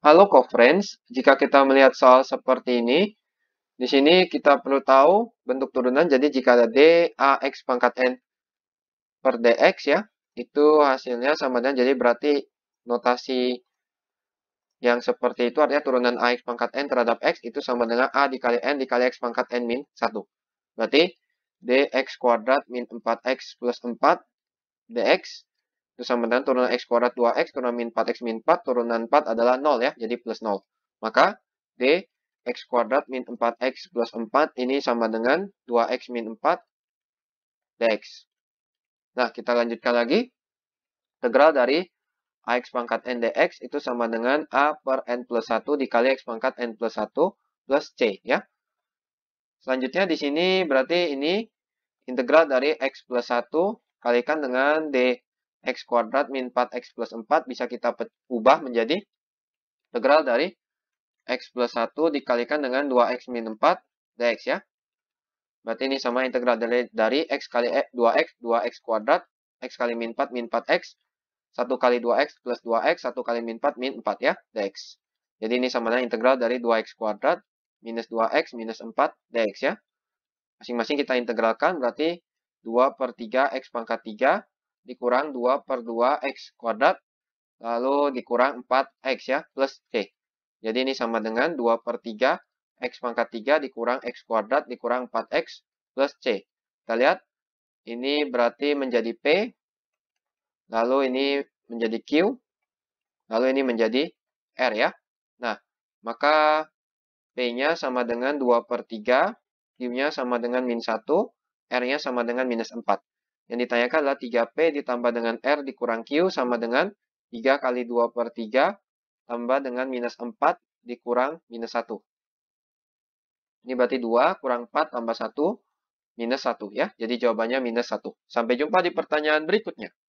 Halo co-friends, jika kita melihat soal seperti ini, di sini kita perlu tahu bentuk turunan, jadi jika ada dax pangkat N per DX ya, itu hasilnya sama dengan, jadi berarti notasi yang seperti itu artinya turunan AX pangkat N terhadap X itu sama dengan A dikali N dikali X pangkat N min 1. Berarti DX kuadrat min 4X plus 4 DX sama dengan turunan X kuadrat 2X turunan min 4X min 4 turunan 4 adalah 0 ya. Jadi plus 0. Maka D X kuadrat min 4X plus 4 ini sama dengan 2X min 4 DX. Nah, kita lanjutkan lagi. Integral dari AX pangkat N DX itu sama dengan A per N plus 1 dikali X pangkat N plus 1 plus C ya. Selanjutnya di sini berarti ini integral dari X plus 1 kalikan dengan D X kuadrat min 4X plus 4 bisa kita ubah menjadi integral dari X plus 1 dikalikan dengan 2X min 4 dx ya. Berarti ini sama integral dari, dari X kali 2X, e, 2X kuadrat, X kali min 4 min 4X, 1 kali 2X plus 2X, 1 kali min 4 min 4 ya, dx. Jadi ini sama dengan integral dari 2X kuadrat minus 2X minus 4 dx ya. Masing-masing kita integralkan berarti 2 per 3X pangkat 3 dikurang 2 per 2x kuadrat, lalu dikurang 4x ya, plus c. Jadi ini sama dengan 2 per 3, x pangkat 3 dikurang x kuadrat dikurang 4x plus c. Kita lihat, ini berarti menjadi p, lalu ini menjadi q, lalu ini menjadi r ya. Nah, maka p-nya sama dengan 2 per 3, q-nya sama dengan min 1, r-nya sama dengan minus 4. Yang ditanyakan adalah 3P ditambah dengan R dikurang Q sama dengan 3 kali 2 per 3 tambah dengan minus 4 dikurang minus 1. Ini berarti 2 kurang 4 tambah 1 minus 1 ya. Jadi jawabannya minus 1. Sampai jumpa di pertanyaan berikutnya.